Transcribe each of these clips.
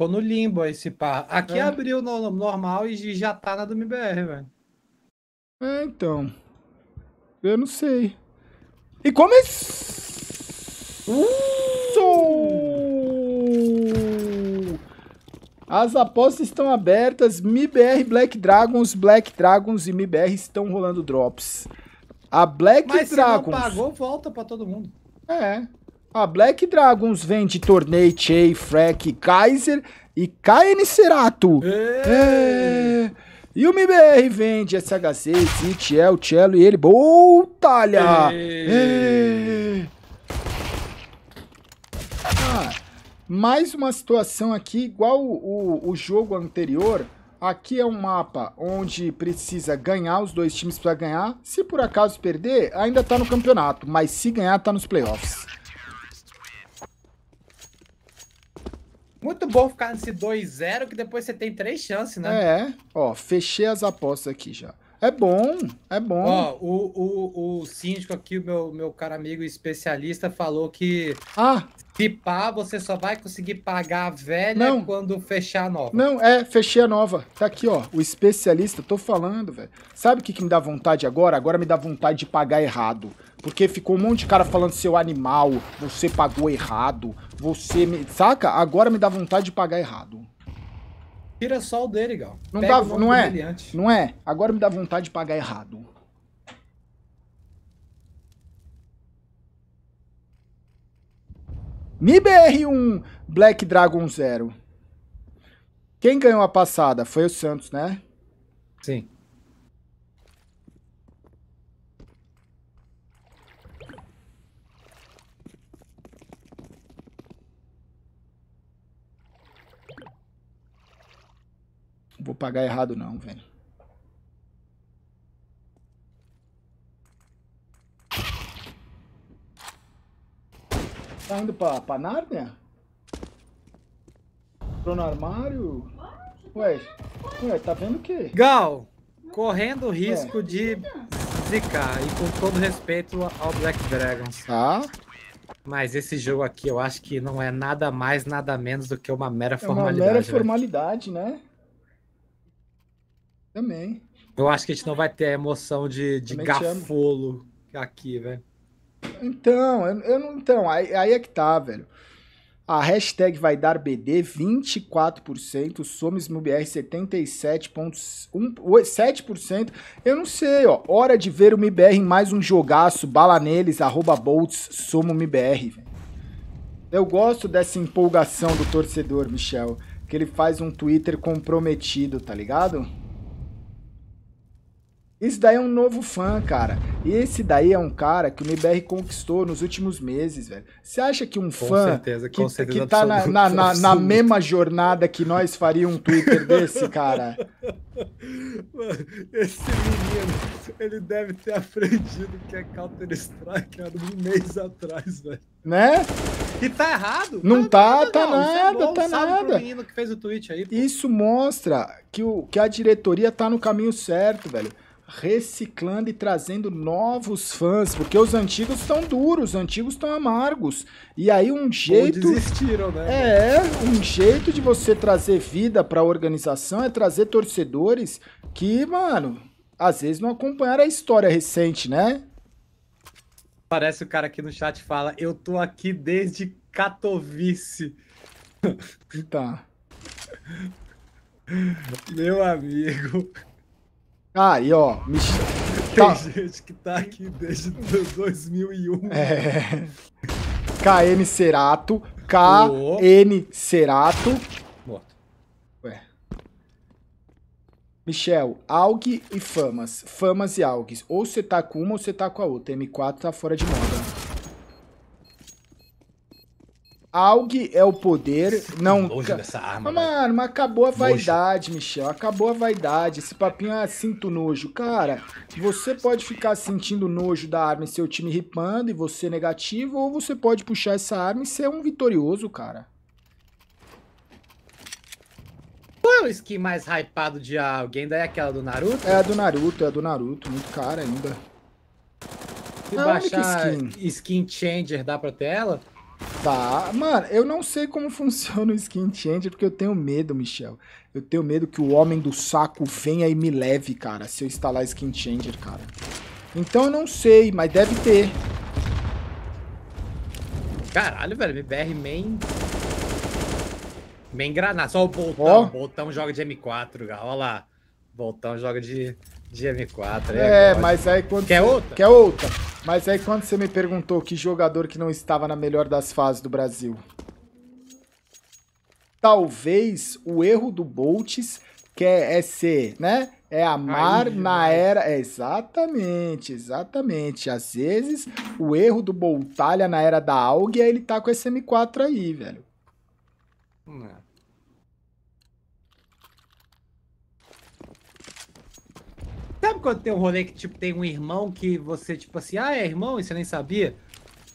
Ficou no limbo esse par. Aqui é. abriu no normal e já tá na do MBR, velho. É, então. Eu não sei. E começou! As apostas estão abertas. MBR Black Dragons, Black Dragons e MBR estão rolando drops. A Black Mas Dragons. Mas se não pagou, volta pra todo mundo. É. A Black Dragons vende Tornei, Chey, Freck, Kaiser e KN Cerato. É. E o MBR vende SHC, Citiel, Cello e ele. Boltalha! É. Ah, mais uma situação aqui, igual o, o, o jogo anterior. Aqui é um mapa onde precisa ganhar, os dois times para ganhar. Se por acaso perder, ainda tá no campeonato, mas se ganhar, tá nos playoffs. Muito bom ficar nesse 2-0, que depois você tem três chances, né? É, ó, fechei as apostas aqui já. É bom, é bom. Ó, o, o, o síndico aqui, o meu, meu cara amigo especialista, falou que ah. se pá, você só vai conseguir pagar a velha não. quando fechar a nova. Não, é, fechei a nova. Tá aqui, ó. O especialista, tô falando, velho. Sabe o que, que me dá vontade agora? Agora me dá vontade de pagar errado. Porque ficou um monte de cara falando seu animal, você pagou errado, você me. Saca? Agora me dá vontade de pagar errado. Tira só o dele, Gal. Não, dá, não é? Não é? Agora me dá vontade de pagar errado. MIBR1 Black Dragon zero. Quem ganhou a passada? Foi o Santos, né? Sim. vou pagar errado não, velho. Tá indo pra, pra Nárnia? Entrou no armário? Ué, ué, tá vendo o quê? Gal, correndo o risco de zicar e com todo respeito ao Black Dragons. Tá. Mas esse jogo aqui eu acho que não é nada mais, nada menos do que uma mera é formalidade. Uma mera né? formalidade, né? Também. Eu acho que a gente não vai ter a emoção de, de gafolo aqui, velho. Então, eu, eu, não. Então, aí, aí é que tá, velho. A hashtag vai dar BD 24%, Somes MBR 77,7%. Eu não sei, ó. Hora de ver o MBR em mais um jogaço. Bala neles, arroba Bolts, Somo MBR. Eu gosto dessa empolgação do torcedor, Michel. Que ele faz um Twitter comprometido, tá ligado? Esse daí é um novo fã, cara. Esse daí é um cara que o MBR conquistou nos últimos meses, velho. Você acha que um com fã certeza, que, certeza que tá na, na, na, na, mesma jornada que nós faria um Twitter desse, cara? Mano, esse menino, ele deve ter aprendido que é Counter-Strike há um mês atrás, velho. Né? E tá errado? Não tá, tá, tá é nada, tá nada. Aí, Isso mostra que, o, que a diretoria tá no caminho certo, velho reciclando e trazendo novos fãs, porque os antigos estão duros, os antigos estão amargos. E aí um jeito Ou desistiram, né? É, um jeito de você trazer vida para a organização é trazer torcedores que, mano, às vezes não acompanharam a história recente, né? Parece o cara aqui no chat fala: "Eu tô aqui desde Katowice". Tá. Meu amigo. Ah, e ó, me... Tem tá. gente que tá aqui desde 2001. É. KN Cerato. KN Cerato. Morto. Ué. Michel, AUG e Famas. Famas e AUGs. Ou você tá com uma ou você tá com a outra. M4 tá fora de moda. AUG é o poder. Não. Longe dessa arma. Ah, mano, mas acabou a vaidade, Nojo. Michel. Acabou a vaidade. Esse papinho é sinto nojo. Cara, você pode ficar sentindo nojo da arma e seu time ripando e você negativo, ou você pode puxar essa arma e ser um vitorioso, cara. Qual é o skin mais hypado de alguém? Daí é aquela do Naruto? É a do Naruto, é a do Naruto. Muito cara ainda. Se baixar skin. skin changer, dá pra ter ela? Tá, mano, eu não sei como funciona o skin change porque eu tenho medo, Michel. Eu tenho medo que o homem do saco venha e me leve, cara, se eu instalar skin changer, cara. Então eu não sei, mas deve ter. Caralho, velho, MBR main... Main granada, só o botão. Oh. Botão joga de M4, galera. olha lá. Botão joga de de M4. É, é mas aí quando. Quer você... outra? Quer outra. Mas aí quando você me perguntou que jogador que não estava na melhor das fases do Brasil. Talvez o erro do Boltz que é, é, ser, né? É amar Ai, na era. É, exatamente, exatamente. Às vezes, o erro do Boltalha na era da Aug é ele tá com esse M4 aí, velho. Não. Sabe quando tem um rolê que, tipo, tem um irmão que você, tipo assim, ah, é irmão e você nem sabia?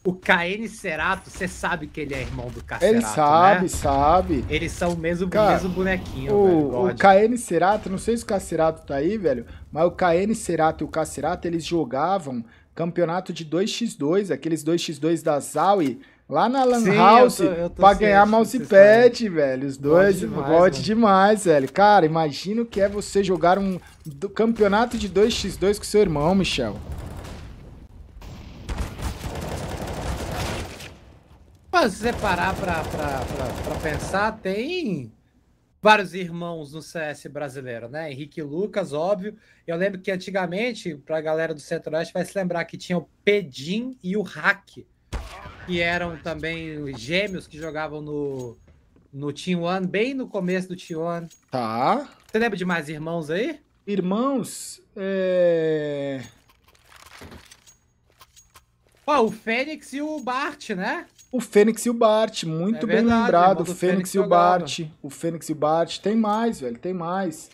O KN Cerato, você sabe que ele é irmão do Cacerato, Ele né? sabe, né? sabe. Eles são o mesmo, Cara, mesmo bonequinho, o, velho. God. O KN Cerato, não sei se o Cacerato tá aí, velho, mas o KN Cerato e o Cacerato, eles jogavam campeonato de 2x2, aqueles 2x2 da Zawi, Lá na Lan Sim, House, eu tô, eu tô pra ganhar mousepad, velho. Os dois, bote demais, demais, velho. Cara, imagina o que é você jogar um campeonato de 2x2 com seu irmão, Michel. Mas se você parar pra, pra, pra, pra pensar, tem vários irmãos no CS brasileiro, né? Henrique Lucas, óbvio. Eu lembro que antigamente, pra galera do Centro-Oeste, vai se lembrar que tinha o Pedim e o Hack que eram também gêmeos que jogavam no, no Team One, bem no começo do Team One. Tá. Você lembra de mais irmãos aí? Irmãos, é... oh, o Fênix e o Bart, né? O Fênix e o Bart, muito é bem verdade, lembrado. O Fênix, Fênix e o Bart. O Fênix e o Bart. Tem mais, velho, tem mais.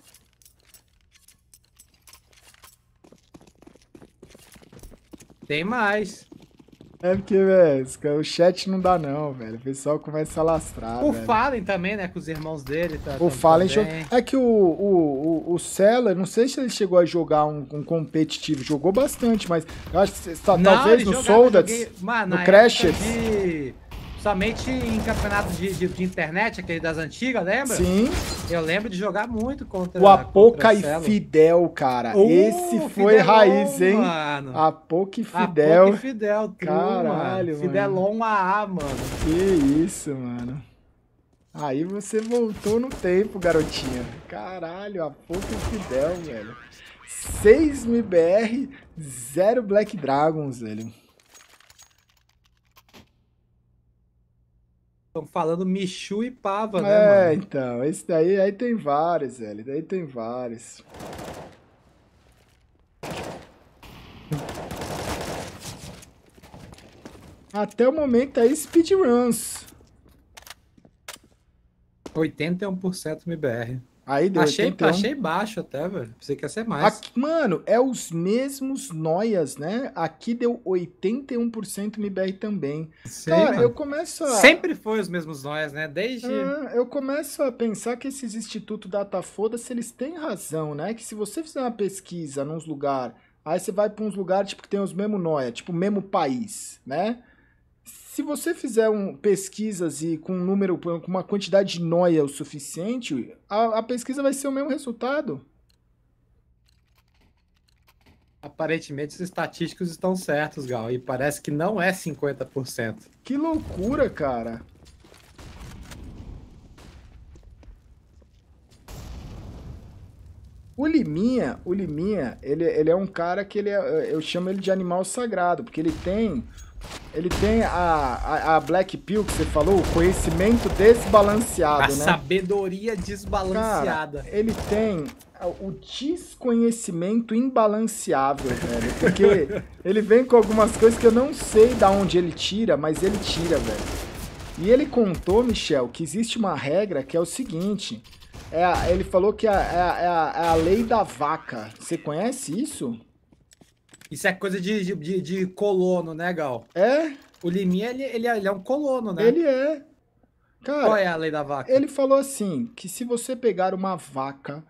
Tem mais. É porque, velho, o chat não dá não, velho. O pessoal começa a lastrar, O velho. Fallen também, né, com os irmãos dele. Tá, o tá Fallen... É que o, o, o, o Seller, não sei se ele chegou a jogar um, um competitivo. Jogou bastante, mas acho que, tá, não, talvez no jogava, Soldats, joguei... Mano, no Crashers... Somente em campeonatos de, de, de, internet, aquele das antigas, lembra? Sim. Eu lembro de jogar muito contra o Apoca e Fidel, cara. Uh, Esse foi Fidelon, é raiz, hein? Mano. Apoca e Fidel. Apoca e Fidel, tu, Caralho, mano. Fidelon AA, mano. Que isso, mano. Aí você voltou no tempo, garotinha. Caralho, Apoca e Fidel, velho. 6 MBR, 0 Black Dragons, velho. Estão falando Michu e Pava, né, é, né, mano? É, então, esse daí aí tem vários, velho. Daí tem vários. Até o momento aí, speedruns. 81% MBR. Aí deu achei, 81. achei baixo até, velho. Pensei que ia ser mais. Aqui, mano, é os mesmos noias, né? Aqui deu 81% MBR também. Sei, Cara, mano. eu começo a... Sempre foi os mesmos noias, né? Desde... Ah, eu começo a pensar que esses institutos foda se eles têm razão, né? Que se você fizer uma pesquisa num lugar, aí você vai para uns lugares tipo, que tem os mesmos noia, tipo, mesmo país, né? Se você fizer um, pesquisas e com um número, com uma quantidade de noia o suficiente, a, a pesquisa vai ser o mesmo resultado. Aparentemente os estatísticos estão certos, Gal, e parece que não é 50%. Que loucura, cara. O Liminha, o Liminha, ele, ele é um cara que ele é, eu chamo ele de animal sagrado, porque ele tem ele tem a, a, a, Black Pill que você falou, o conhecimento desbalanceado, a né? sabedoria desbalanceada. Cara, ele tem o desconhecimento imbalanceável, velho. Porque ele vem com algumas coisas que eu não sei da onde ele tira, mas ele tira, velho. E ele contou, Michel, que existe uma regra que é o seguinte. É, ele falou que é, é, é a lei da vaca. Você conhece isso? Isso é coisa de, de, de colono, né, Gal? É? O Liminha, ele, ele, é, ele, é um colono, né? Ele é. Cara, Qual é a lei da vaca? Ele falou assim, que se você pegar uma vaca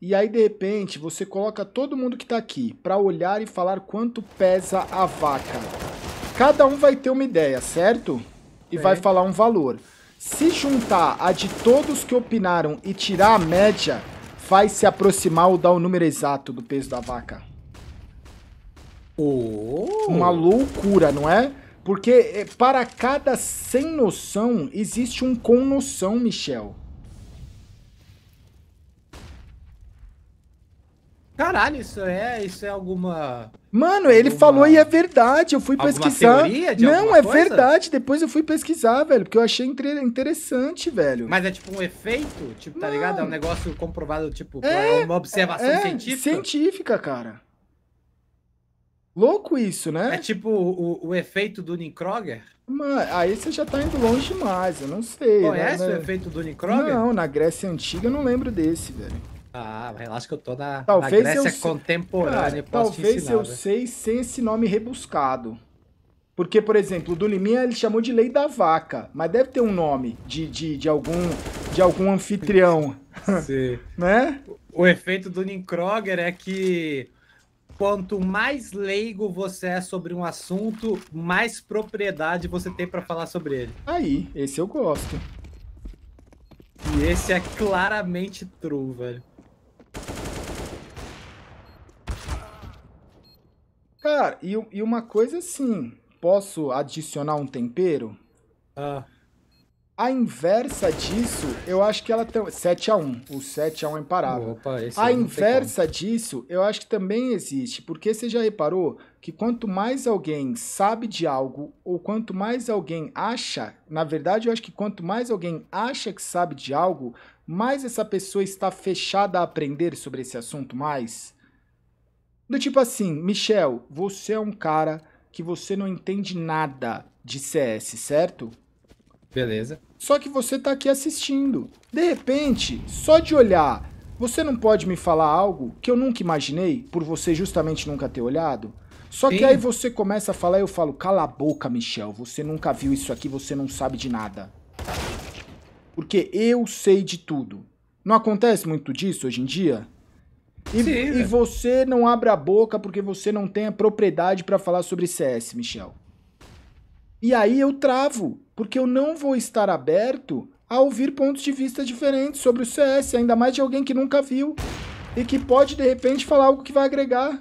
e aí, de repente, você coloca todo mundo que tá aqui para olhar e falar quanto pesa a vaca. Cada um vai ter uma ideia, certo? E vai falar um valor. Se juntar a de todos que opinaram e tirar a média, vai se aproximar ou dar o número exato do peso da vaca. Oh. Uma loucura, não é? Porque eh, para cada sem noção existe um com noção, Michel. Caralho, isso é, isso é alguma. Mano, ele alguma... falou e é verdade. Eu fui alguma pesquisar. Não, é coisa? verdade. Depois eu fui pesquisar, velho, porque eu achei interessante, velho. Mas é tipo um efeito, tipo, Mano. tá ligado? É um negócio comprovado, tipo, é, é, uma observação é, científica. Científica, cara. Louco isso, né? É tipo o, o efeito do Kroger? Mano, aí você já tá indo longe demais, eu não sei. Né, Conhece né? o efeito do Kroger? Não, na Grécia Antiga eu não lembro desse, velho. Ah, relaxa que eu tô na, talvez na Grécia eu, contemporânea. Cara, talvez ensinar, eu né? sei sem esse nome rebuscado. Porque, por exemplo, o do Liminha ele chamou de lei da vaca, mas deve ter um nome de, de, de algum de algum anfitrião. Sim. né? O, o efeito do Kroger é que quanto mais leigo você é sobre um assunto, mais propriedade você tem para falar sobre ele. Aí, esse eu gosto. E esse é claramente true, velho. Cara, e, e uma coisa assim, posso adicionar um tempero? Ah. A inversa disso, eu acho que ela tem. 7x1. O 7x1 é imparável. Opa, a inversa disso, eu acho que também existe. Porque você já reparou que quanto mais alguém sabe de algo, ou quanto mais alguém acha, na verdade, eu acho que quanto mais alguém acha que sabe de algo, mais essa pessoa está fechada a aprender sobre esse assunto mais. Do tipo assim, Michel, você é um cara que você não entende nada de CS, certo? Beleza. Só que você está aqui assistindo. De repente, só de olhar, você não pode me falar algo que eu nunca imaginei, por você justamente nunca ter olhado? Só Sim. que aí você começa a falar e eu falo, cala a boca, Michel, você nunca viu isso aqui, você não sabe de nada. Porque eu sei de tudo. Não acontece muito disso hoje em dia? E, Sim, e né? você não abre a boca porque você não tem a propriedade para falar sobre CS, Michel. E aí eu travo porque eu não vou estar aberto a ouvir pontos de vista diferentes sobre o CS, ainda mais de alguém que nunca viu e que pode de repente falar algo que vai agregar.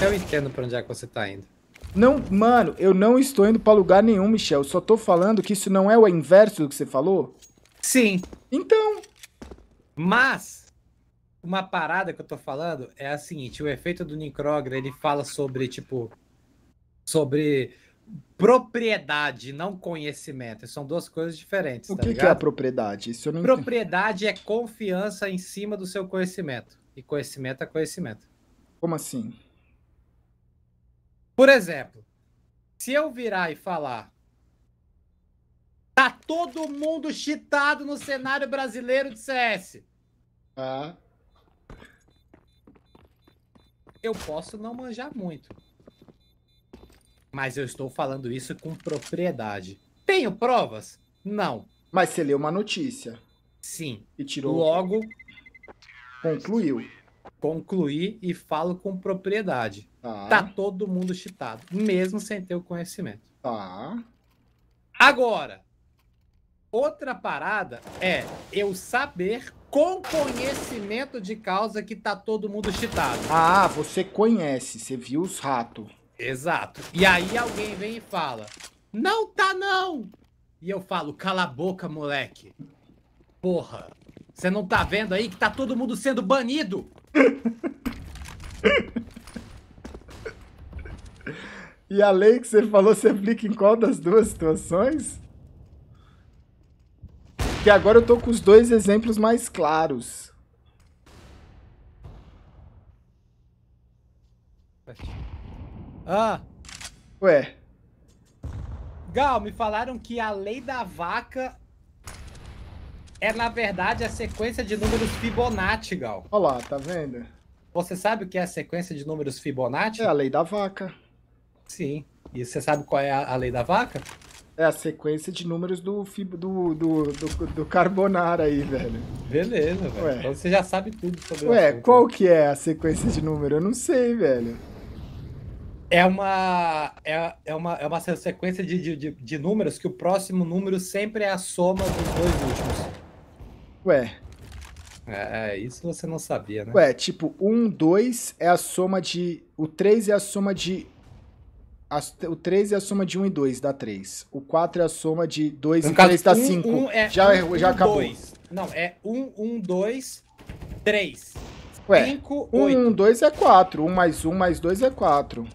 Eu entendo pra onde é que você tá indo. Não, mano, eu não estou indo pra lugar nenhum, Michel. Só tô falando que isso não é o inverso do que você falou. Sim. Então. Mas, uma parada que eu tô falando é a seguinte: o efeito do Nicrogra ele fala sobre, tipo, sobre propriedade, não conhecimento. São duas coisas diferentes. O tá que, que, é a propriedade? Isso eu não propriedade é confiança em cima do seu conhecimento. E conhecimento é conhecimento. Como assim? Por exemplo, se eu virar e falar. Tá todo mundo chitado no cenário brasileiro de CS. Ah eu posso não manjar muito. Mas eu estou falando isso com propriedade. Tenho provas? Não. Mas você leu uma notícia. Sim. E tirou. Logo. Concluiu. Concluí e falo com propriedade. Tá, tá todo mundo chitado, mesmo sem ter o conhecimento. Tá. Agora, outra parada é eu saber com conhecimento de causa que tá todo mundo chitado. Ah, você conhece, você viu os ratos. Exato. E aí alguém vem e fala: Não tá não! E eu falo: Cala a boca, moleque. Porra, você não tá vendo aí que tá todo mundo sendo banido? e a lei que você falou se aplica em qual das duas situações? Que agora eu tô com os dois exemplos mais claros. Ah! Ué. Gal, me falaram que a lei da vaca é, na verdade, a sequência de números Fibonacci, Gal. Olha lá, tá vendo? Você sabe o que é a sequência de números Fibonacci? É a lei da vaca. Sim. E você sabe qual é a, a lei da vaca? É a sequência de números do, do, do, do, do Carbonara aí, velho. Beleza, velho. Então você já sabe tudo sobre Ué, assunto, qual que é a sequência de números Eu não sei, velho. É uma, é, é uma, é uma sequência de, de, de, de números que o próximo número sempre é a soma dos dois últimos. Ué. É, é isso você não sabia, né? Ué, tipo, 1, um, 2 é a soma de. O 3 é a soma de as, o 3 é a soma de 1 e 2, dá 3. O 4 é a soma de 2 e 3, dá 5. Um, um é já um, já um, acabou. Dois. Não, é 1, 1, 2, 3. 5, 8. 1, 1, 2 é 4. 1 mais 1 mais 2 é 4.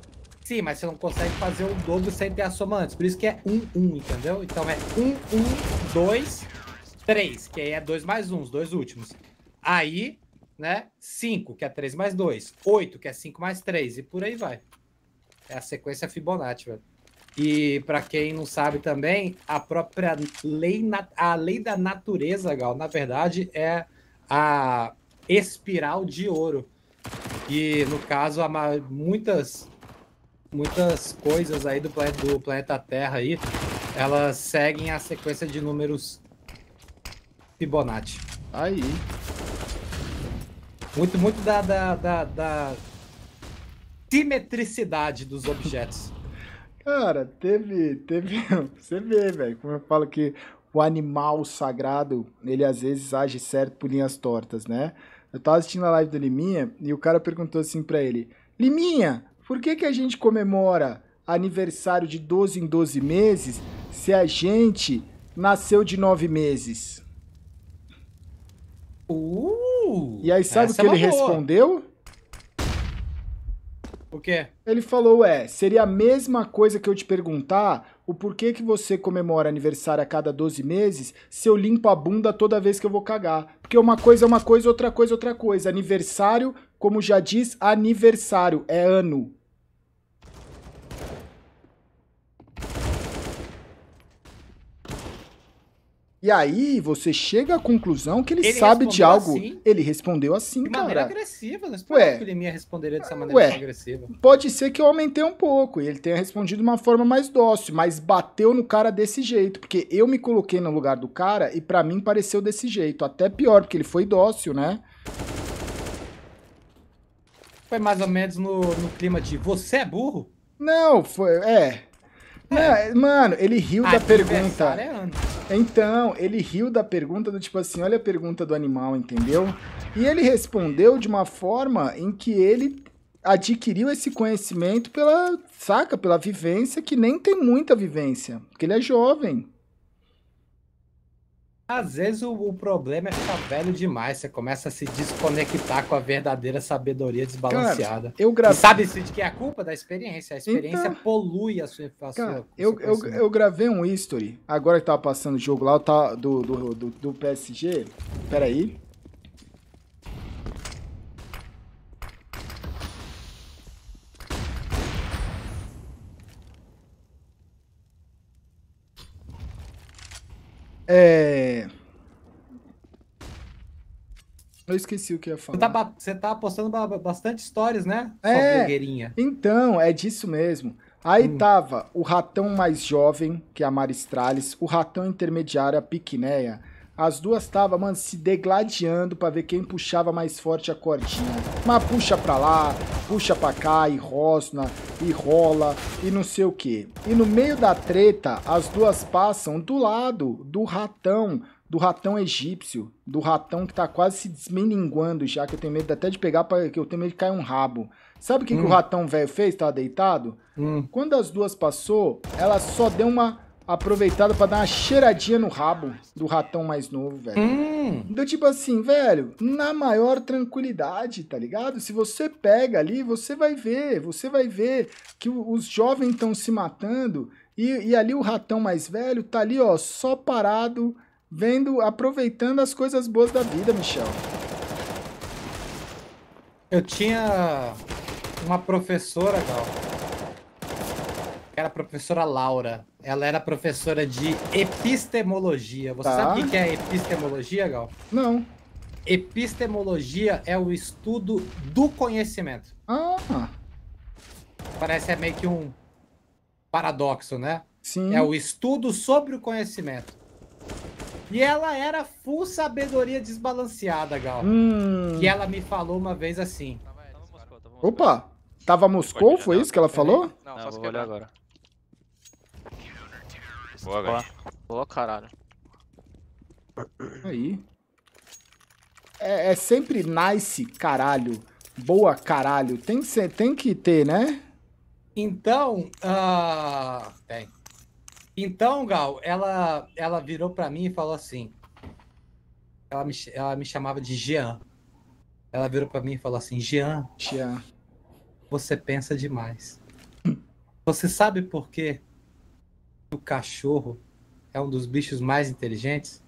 Sim, mas você não consegue fazer o dobro sem ter a soma antes. Por isso que é 1, 1, entendeu? Então é 1, 1, 2, 3. Que aí é 2 mais 1, os dois últimos. Aí, né, 5, que é 3 mais 2. 8, que é 5 mais 3. E por aí vai. É a sequência Fibonacci, velho. E para quem não sabe também, a própria lei, a lei da natureza, Gal, na verdade é a espiral de ouro. E no caso, há muitas muitas coisas aí do planeta, do planeta Terra aí, elas seguem a sequência de números Fibonacci. Aí. Muito, muito da, da, da, da simetricidade dos objetos. Cara, teve, teve, você vê, velho, como eu falo que o animal sagrado, ele às vezes age certo por linhas tortas, né? Eu tava assistindo a live do Liminha e o cara perguntou assim para ele: "Liminha, por que que a gente comemora aniversário de 12 em 12 meses se a gente nasceu de 9 meses?" Uh! E aí sabe o que é ele boa. respondeu? quê? Ele falou, é, seria a mesma coisa que eu te perguntar o porquê que você comemora aniversário a cada 12 meses se eu limpo a bunda toda vez que eu vou cagar. Porque uma coisa é uma coisa, outra coisa é outra coisa. Aniversário, como já diz, aniversário, é ano. E aí você chega à conclusão que ele, ele sabe de algo. Assim, ele respondeu assim, cara. De maneira agressiva, não né? esperava que ele me responderia dessa maneira ué, agressiva. Pode ser que eu aumentei um pouco e ele tenha respondido de uma forma mais dócil, mas bateu no cara desse jeito, porque eu me coloquei no lugar do cara e para mim pareceu desse jeito, até pior, porque ele foi dócil, né? Foi mais ou menos no, no clima de você é burro? Não, foi, é, não, é, mano, ele riu ah, da é pergunta. É então, ele riu da pergunta do tipo assim, olha a pergunta do animal, entendeu? E ele respondeu de uma forma em que ele adquiriu esse conhecimento pela, saca, pela vivência, que nem tem muita vivência, porque ele é jovem. Às vezes o, o, problema é ficar velho demais, você começa a se desconectar com a verdadeira sabedoria desbalanceada. Cara, eu gravei... E sabe -se de que é a culpa da experiência? A experiência então... polui a sua, a eu, eu, eu, gravei um history, agora que tava passando o jogo lá tá do, do, do, do PSG. Peraí. É... Eu esqueci o que ia falar. Você tá, você tá postando bastante stories, né? É, então, é disso mesmo. Aí hum. tava o ratão mais jovem, que é a maristralis o ratão intermediário, a Piquinéia, as duas estavam, mano, se degladiando para ver quem puxava mais forte a cordinha. Mas puxa pra lá, puxa pra cá, e rosna, e rola, e não sei o que. E no meio da treta, as duas passam do lado do ratão, do ratão egípcio, do ratão que tá quase se desmeninguando já, que eu tenho medo até de pegar, pra, que eu tenho medo de cair um rabo. Sabe o que, hum. que o hum. ratão velho fez? Tava deitado? Hum. Quando as duas passou, ela só deu uma aproveitado para dar uma cheiradinha no rabo do ratão mais novo, velho. Hum. Então, tipo assim, velho, na maior tranquilidade, tá ligado? Se você pega ali, você vai ver, você vai ver que os jovens estão se matando e, e ali o ratão mais velho tá ali, ó, só parado, vendo, aproveitando as coisas boas da vida, Michel. Eu tinha uma professora, Gal era a professora Laura. Ela era professora de epistemologia. Você tá. sabe o tá. que é epistemologia, Gal? Não. Epistemologia é o estudo do conhecimento. Ah. Parece é meio que um paradoxo, né? Sim. É o estudo sobre o conhecimento. E ela era full sabedoria desbalanceada, Gal. Hum. Que ela me falou uma vez assim. Opa! Tava Moscou, foi isso que ela falou? Não, só vou olhar agora. Boa, Boa. Boa, caralho. Aí. É, é, sempre nice, caralho. Boa, caralho. Tem que, ser, tem que ter, né? Então, uh, tem. Então, Gal, ela, ela virou para mim e falou assim. Ela me, ela me chamava de Jean. Ela virou para mim e falou assim: Jean, Jean, você pensa demais. Você sabe por quê o cachorro é um dos bichos mais inteligentes?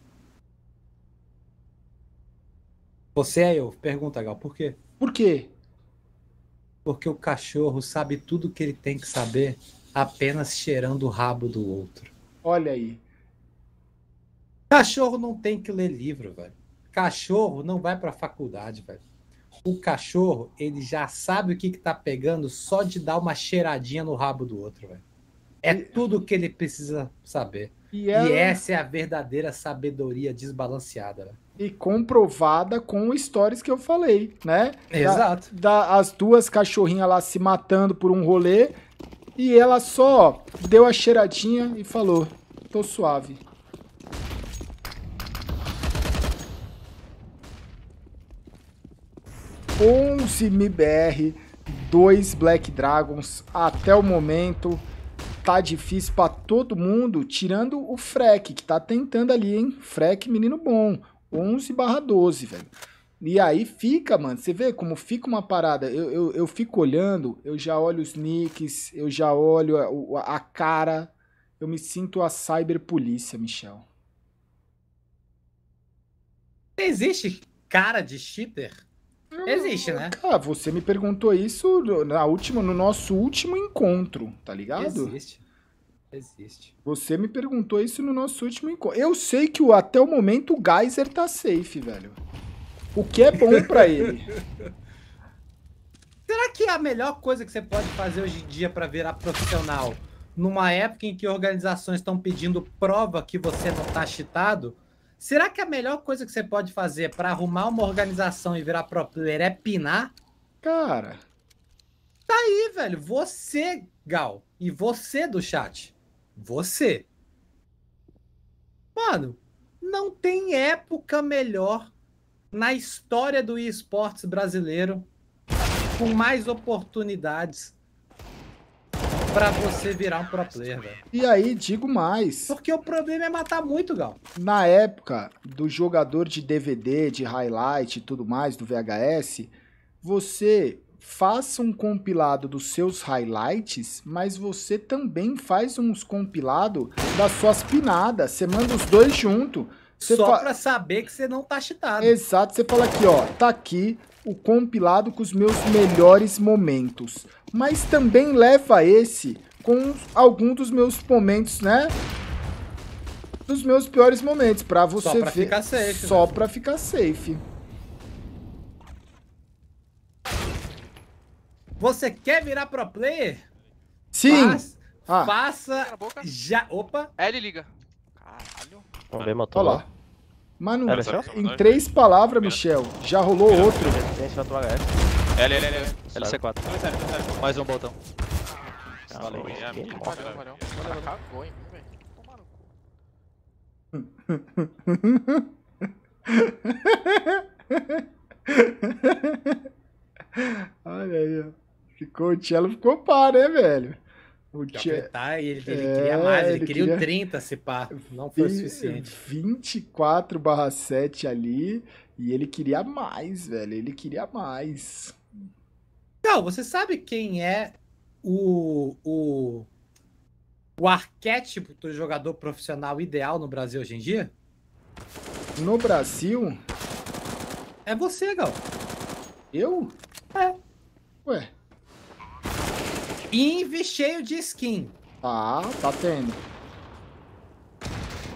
Você é eu. Pergunta, Gal, por quê? Por quê? Porque o cachorro sabe tudo que ele tem que saber apenas cheirando o rabo do outro. Olha aí. Cachorro não tem que ler livro, velho. Cachorro não vai pra faculdade, velho. O cachorro, ele já sabe o que, que tá pegando só de dar uma cheiradinha no rabo do outro, velho. É tudo o que ele precisa saber. E, ela... e, essa é a verdadeira sabedoria desbalanceada. Né? E comprovada com histórias que eu falei, né? Exato. Da, da, as duas cachorrinhas lá se matando por um rolê e ela só deu a cheiradinha e falou: tô suave. Onze MBR, dois Black Dragons até o momento tá difícil para todo mundo, tirando o Freck, que tá tentando ali, hein? Freck, menino bom. 11 barra 12, velho. E aí fica, mano. Você vê como fica uma parada. Eu, eu, eu fico olhando, eu já olho os nicks, eu já olho a, a cara. Eu me sinto a cyberpolícia, Michel. Existe cara de cheater? Existe, né? Cara, ah, você me perguntou isso na última, no nosso último encontro, tá ligado? Existe. Existe. Você me perguntou isso no nosso último encontro. Eu sei que o, até o momento o Geyser tá safe, velho. O que é bom para ele. Será que é a melhor coisa que você pode fazer hoje em dia para virar profissional, numa época em que organizações estão pedindo prova que você não tá cheatado, Será que a melhor coisa que você pode fazer para arrumar uma organização e virar pro player é pinar? Cara. Tá aí, velho. Você, Gal, e você do chat. Você. Mano, não tem época melhor na história do esportes brasileiro com mais oportunidades pra você virar um pro player, velho. E aí, digo mais. Porque o problema é matar muito, Gal. Na época do jogador de DVD, de highlight e tudo mais, do VHS, você faça um compilado dos seus highlights, mas você também faz uns compilado das suas pinadas. Você manda os dois junto. Você Só fa... pra saber que você não tá cheatado. Exato, você fala aqui, ó, tá aqui o compilado com os meus melhores momentos, mas também leva esse com algum dos meus momentos, né? Dos meus piores momentos, para você só pra ver. Ficar safe, só né? para ficar safe. Você quer virar pro player? Sim. Faça, ah. faça já. Opa. É, ele liga. Caralho. Vamos ver, matou lá. Mano, em três né? palavras, Michel, já rolou outro. L, L, L, L. LC4. Mais um botão. Ah, é, valeu. Cagou em mim, velho. Olha aí, ó. Ficou, o Cello ficou par, né, velho? O Tchê, apertar, ele, tá, ele é, queria mais, ele, ele queria, queria 30 se pá, não foi o suficiente. 24 barra 7 ali, e ele queria mais, velho, ele queria mais. Não, você sabe quem é o, o, o arquétipo do jogador profissional ideal no Brasil hoje em dia? No Brasil? É você, Gal. Eu? É. Ué, Inv cheio de skin. Ah, tá tendo.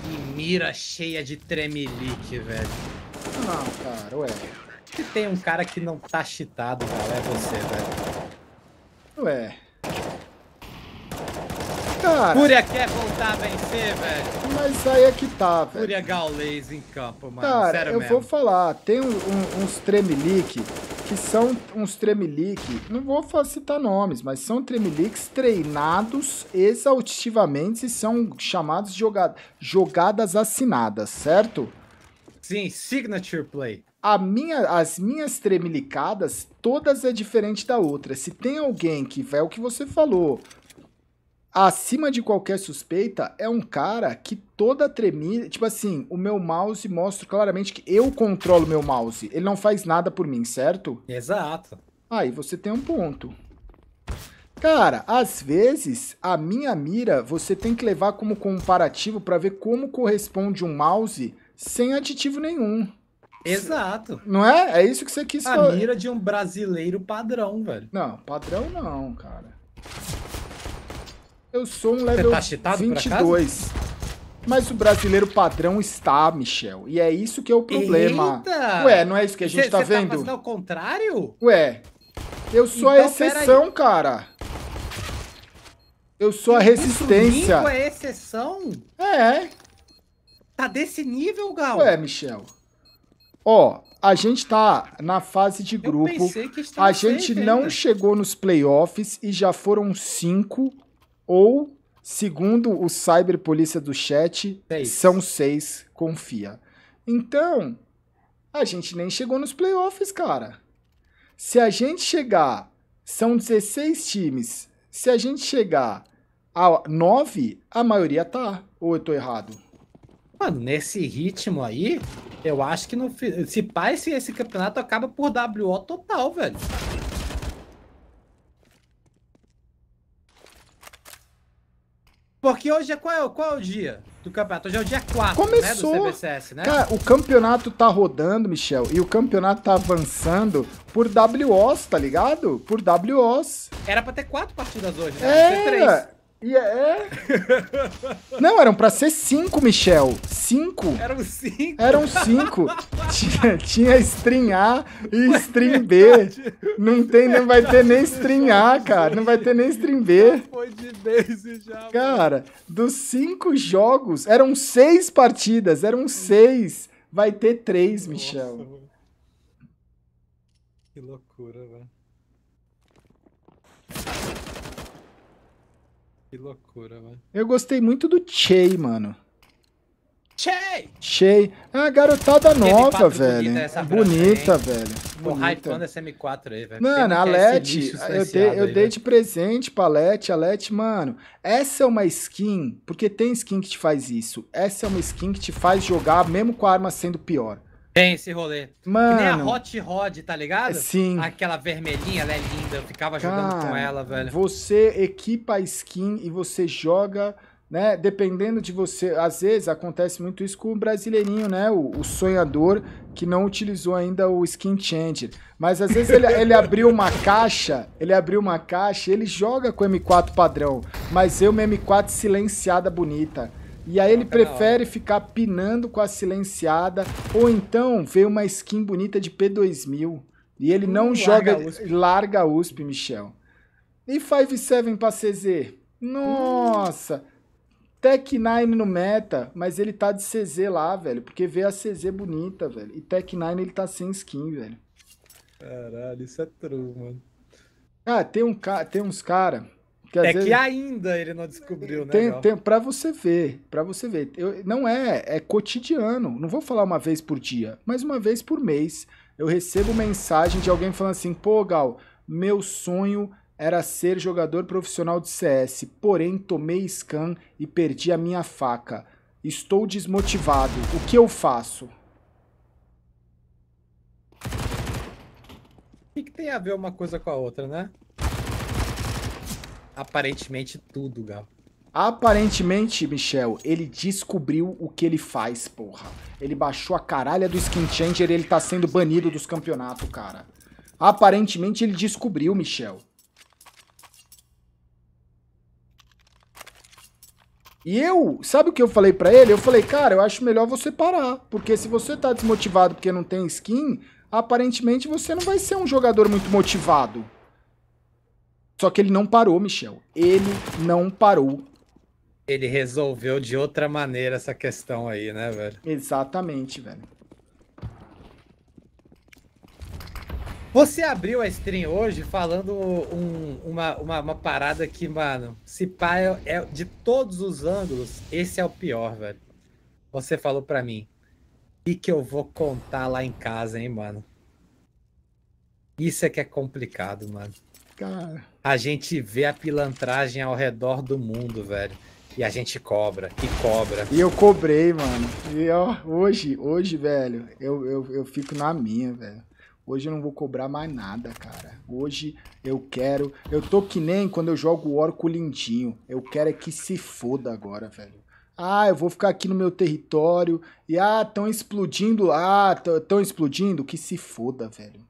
E mira cheia de tremelique, velho. Não, cara, ué. Se tem um cara que não tá cheatado, velho, é você, velho. Ué. Cara. Fúria quer voltar a vencer, velho. Mas aí é que tá, velho. Fúria Gaules em campo, mano. Cara, Sério eu mesmo. vou falar, tem um, um, uns tremelique que são uns tremelique, não vou citar nomes, mas são tremeliques treinados exaustivamente e são chamados joga jogadas assinadas, certo? Sim, signature play. A minha, as minhas tremelicadas, todas é diferente da outra. Se tem alguém que vai é o que você falou, acima de qualquer suspeita, é um cara que toda tremida. Tipo assim, o meu mouse mostra claramente que eu controlo meu mouse. Ele não faz nada por mim, certo? Exato. Aí você tem um ponto. Cara, às vezes a minha mira você tem que levar como comparativo para ver como corresponde um mouse sem aditivo nenhum. Exato. Não é? É isso que você quis falar. A mira de um brasileiro padrão, velho. Não, padrão não, cara. Eu sou um level Você tá 22. Mas o brasileiro padrão está, Michel. E é isso que é o problema. Eita. Ué, não é isso que a gente cê, tá cê tá vendo? Você tá fazendo ao contrário? Ué, eu sou então, a exceção, cara. Eu sou a resistência. Isso é exceção? É. Tá desse nível, Gal? Ué, Michel. Ó, a gente tá na fase de grupo. a gente não chegou nos playoffs e já foram cinco ou, segundo o polícia do chat, seis. são seis, confia. Então, a gente nem chegou nos playoffs, cara. Se a gente chegar, são 16 times. Se a gente chegar a 9, a maioria tá. Ou eu tô errado? Mano, nesse ritmo aí, eu acho que não. Se pai, esse campeonato acaba por WO total, velho. Porque hoje é qual, é, qual é o dia do campeonato? Hoje é o dia 4 Começou. Né, do CBCS, né? Cara, o campeonato tá rodando, Michel, e o campeonato tá avançando por WOs, tá ligado? Por WOs. Era pra ter quatro partidas hoje, né? É, e é, é. Não, eram pra ser cinco, Michel. Cinco. Eram cinco. Eram cinco. tinha, tinha string A e Mas B. É não, tem, não vai ter nem stream A, cara. Não vai ter nem stream B. Foi de base já. Cara, dos cinco jogos, eram seis partidas. Eram seis. Vai ter três, Michel. Nossa, que loucura, velho. Que loucura, velho. Eu gostei muito do Che, mano. Che. Chey. É ah, garotada nova, velho. Bonita, é bonita velho. Tô quando é essa M4 aí, velho. Mano, a Let, eu, dei, eu aí, dei de presente pra Let. A Let, mano, essa é uma skin, porque tem skin que te faz isso. Essa é uma skin que te faz jogar mesmo com a arma sendo pior. Tem esse rolê. Mano. Que nem a Hot Rod, tá ligado? Sim. Aquela vermelhinha, ela é né, linda. Eu ficava Cara, jogando com ela, velho. Você equipa a skin e você joga, né? Dependendo de você. Às vezes acontece muito isso com o brasileirinho, né? O, o sonhador que não utilizou ainda o skin changer. Mas às vezes ele, ele abriu uma caixa, ele abriu uma caixa ele joga com o M4 padrão. Mas eu, uma M4 silenciada bonita. E aí ele prefere ficar pinando com a silenciada, ou então vê uma skin bonita de P2000 e ele não hum, joga, larga a USP, Michel. E 5-7 pra CZ? Nossa! Hum. Tech 9 no meta, mas ele tá de CZ lá, velho, porque vê a CZ bonita, velho. E Tech 9 ele tá sem skin, velho. Caralho, isso é true, mano. Ah, tem, um, tem uns cara é que é vezes... que ainda ele não descobriu, né? Tem, tem para você ver, para você ver. Eu, não é, é cotidiano. Não vou falar uma vez por dia, mas uma vez por mês eu recebo mensagem de alguém falando assim: "Pô, Gal, meu sonho era ser jogador profissional de CS, porém tomei scan e perdi a minha faca. Estou desmotivado. O que eu faço?" O que, que tem a ver uma coisa com a outra, né? Aparentemente tudo, Gal. Aparentemente, Michel, ele descobriu o que ele faz, porra. Ele baixou a caralha do Skin Changer e ele tá sendo banido dos campeonatos, cara. Aparentemente ele descobriu, Michel. E eu, sabe o que eu falei para ele? Eu falei, cara, eu acho melhor você parar. Porque se você tá desmotivado porque não tem skin, aparentemente você não vai ser um jogador muito motivado. Só que ele não parou, Michel. Ele não parou. Ele resolveu de outra maneira essa questão aí, né, velho? Exatamente, velho. Você abriu a stream hoje falando um, uma, uma, uma, parada que, mano, se pá, é, é, de todos os ângulos, esse é o pior, velho. Você falou pra mim. E que eu vou contar lá em casa, hein, mano? Isso é que é complicado, mano. Cara a gente vê a pilantragem ao redor do mundo, velho. E a gente cobra, e cobra. E eu cobrei, mano. E ó, hoje, hoje, velho, eu, eu, eu fico na minha, velho. Hoje eu não vou cobrar mais nada, cara. Hoje eu quero. Eu tô que nem quando eu jogo o Orco lindinho. Eu quero é que se foda agora, velho. Ah, eu vou ficar aqui no meu território. E ah, tão explodindo. Ah, tão explodindo. Que se foda, velho.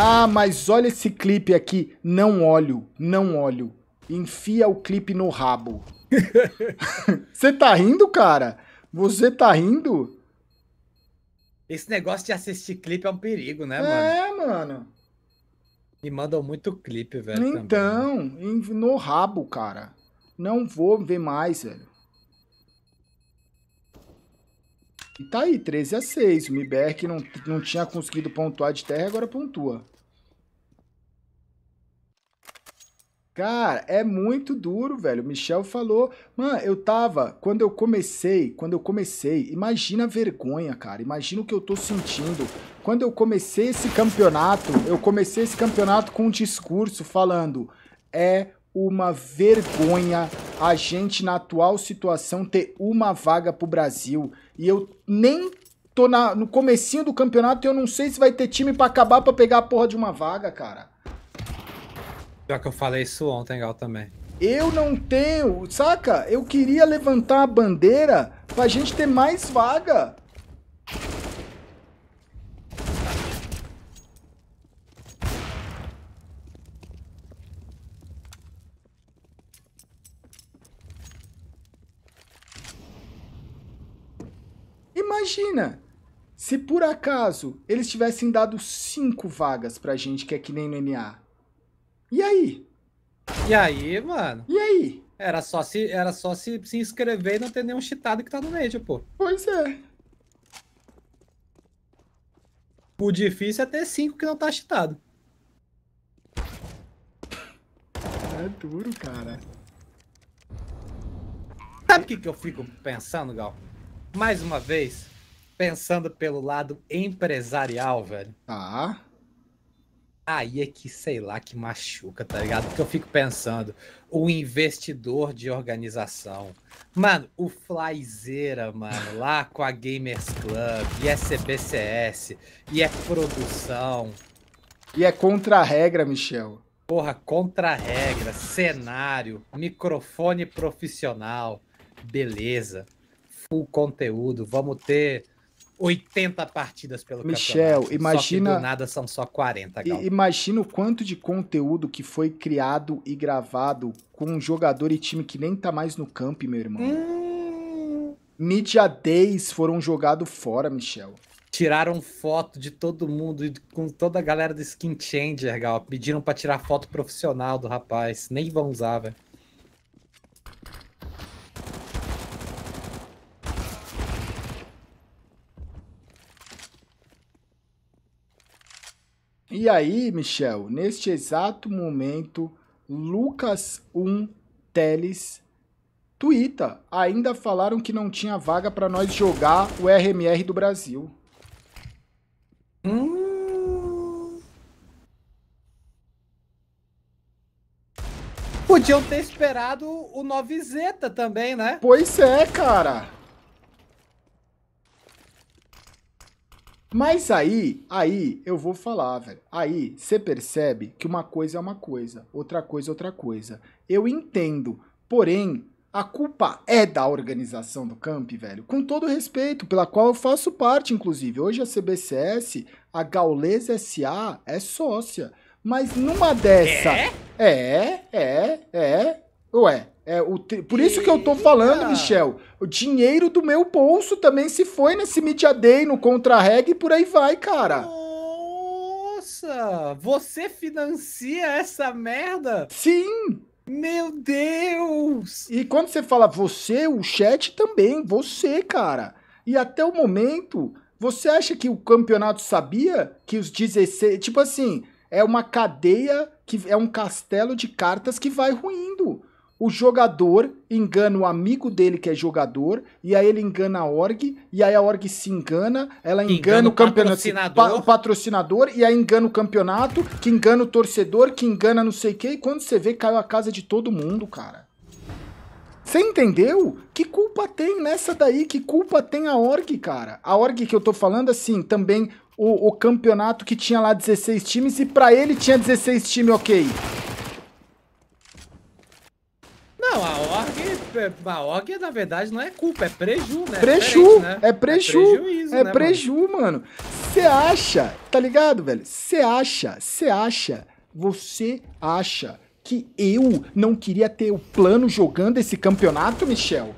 Ah, mas olha esse clipe aqui. Não olho, não olho. Enfia o clipe no rabo. Você tá rindo, cara? Você tá rindo? Esse negócio de assistir clipe é um perigo, né, mano? É, mano. E mandam muito clipe, velho. Então, também, né? no rabo, cara. Não vou ver mais, velho. E tá aí, 13 a 6. O MIBR que não, não tinha conseguido pontuar de terra, agora pontua. Cara, é muito duro, velho. O Michel falou, mano, eu tava, quando eu comecei, quando eu comecei, imagina a vergonha, cara. Imagina o que eu tô sentindo. Quando eu comecei esse campeonato, eu comecei esse campeonato com um discurso falando, é uma vergonha a gente na atual situação ter uma vaga pro Brasil. E eu nem tô na, no comecinho do campeonato e eu não sei se vai ter time para acabar para pegar a porra de uma vaga, cara. Pior que eu falei isso ontem, Gal, também. Eu não tenho, saca? Eu queria levantar a bandeira pra gente ter mais vaga. Imagina se por acaso eles tivessem dado cinco vagas pra gente, que é que nem no NA. E aí? E aí, mano? E aí? Era só se, era só se, se inscrever e não ter nenhum cheatado que tá no meio, pô. Pois é. O difícil é ter cinco que não tá cheatado. É duro, cara. Sabe o que, que eu fico pensando, Gal? Mais uma vez, pensando pelo lado empresarial, velho. Tá. Aí é que, sei lá, que machuca, tá ligado? Porque eu fico pensando, o investidor de organização. Mano, o Flyzeira, mano, lá com a Gamers Club, e é CBCS, e é produção. E é contra-regra, Michel. Porra, contra-regra, cenário, microfone profissional, beleza, full conteúdo, vamos ter 80 partidas pelo Michel, campeonato. imagina. Só que do nada são só 40. Gal. Imagina o quanto de conteúdo que foi criado e gravado com um jogador e time que nem tá mais no campo, meu irmão. Hum... Media Days foram jogados fora, Michel. Tiraram foto de todo mundo e com toda a galera do Skin Changer, Gal. Pediram para tirar foto profissional do rapaz. Nem vão usar, velho. E aí, Michel, neste exato momento, Lucas 1 Teles tuita. Ainda falaram que não tinha vaga para nós jogar o RMR do Brasil. Hum. Podiam ter esperado o Novizeta também, né? Pois é, cara. Mas aí, aí eu vou falar, velho. Aí você percebe que uma coisa é uma coisa, outra coisa é outra coisa. Eu entendo, porém, a culpa é da organização do camp, velho. Com todo respeito, pela qual eu faço parte, inclusive. Hoje a CBCS, a Gaules SA é sócia. Mas numa dessa. É? É, é, é. é. Ué, é, o Por isso que eu tô falando, Michel. O dinheiro do meu bolso também se foi nesse Media Day, no contra-reg e por aí vai, cara. Nossa! Você financia essa merda? Sim! Meu Deus! E quando você fala você, o chat também, você, cara. E até o momento, você acha que o campeonato sabia que os 16. Tipo assim, é uma cadeia que é um castelo de cartas que vai ruindo o jogador engana o amigo dele que é jogador, e aí ele engana a org, e aí a org se engana, ela engana, engana o campeonato, patrocinador. Pa, o patrocinador, e aí engana o campeonato, que engana o torcedor, que engana não sei o que, e quando você vê, caiu a casa de todo mundo, cara. Você entendeu? Que culpa tem nessa daí? Que culpa tem a org, cara? A org que eu tô falando, assim, também o, o campeonato que tinha lá 16 times, e para ele tinha 16 times, ok. é, a na verdade, não é culpa, é preju, né? É preju, né? é, é preju, é prejuízo, é né, preju, mano. Você acha, tá ligado, velho? Você acha, você acha, você acha que eu não queria ter o plano jogando esse campeonato, Michel?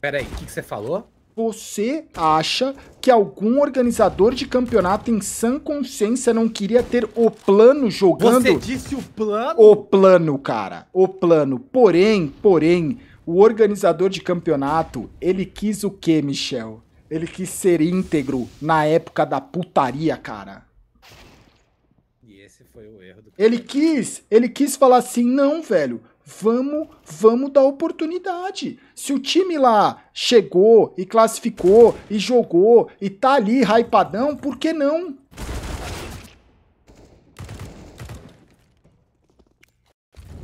Peraí, o que você falou? Você acha que algum organizador de campeonato em sã consciência não queria ter o plano jogando? Você disse o plano? O plano, cara. O plano. Porém, porém, o organizador de campeonato, ele quis o quê, Michel? Ele quis ser íntegro na época da putaria, cara. E esse foi o erro do Ele quis, ele quis falar assim: "Não, velho, Vamos, vamos dar oportunidade. Se o time lá chegou e classificou e jogou e tá ali hypadão, por que não?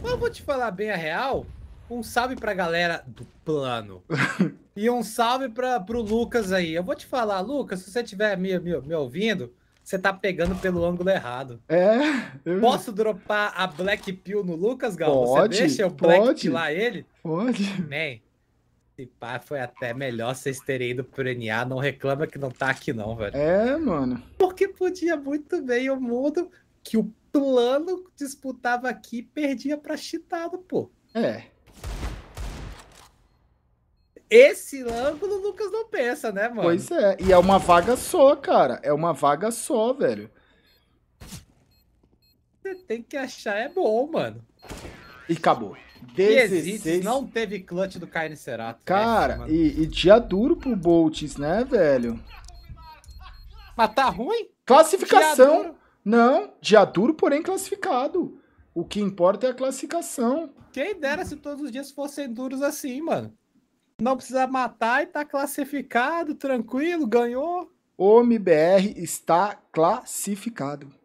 Eu vou te falar bem a real. Um salve pra galera do plano. e um salve pra, pro Lucas aí. Eu vou te falar, Lucas, se você estiver me, me, me ouvindo, você tá pegando pelo ângulo errado. É. Eu... Posso dropar a Black Pill no Lucas, Gal? Pode, você deixa eu Black lá ele? Pode. Man, se pá, foi até melhor vocês terem ido pro NA. Não reclama que não tá aqui, não, velho. É, mano. Porque podia muito bem o mundo que o plano disputava aqui perdia pra Chitado, pô. É. Esse ângulo o Lucas não pensa, né, mano? Pois é, e é uma vaga só, cara. É uma vaga só, velho. Você tem que achar, é bom, mano. E acabou. 16. Existe, não teve clutch do Kaine Serato. Né, cara, e, e, dia duro pro Boltz, né, velho? Mas tá ruim? Classificação. Dia não, dia duro, porém classificado. O que importa é a classificação. Quem dera se todos os dias fossem duros assim, mano não precisa matar e tá classificado, tranquilo, ganhou. O MBR está classificado.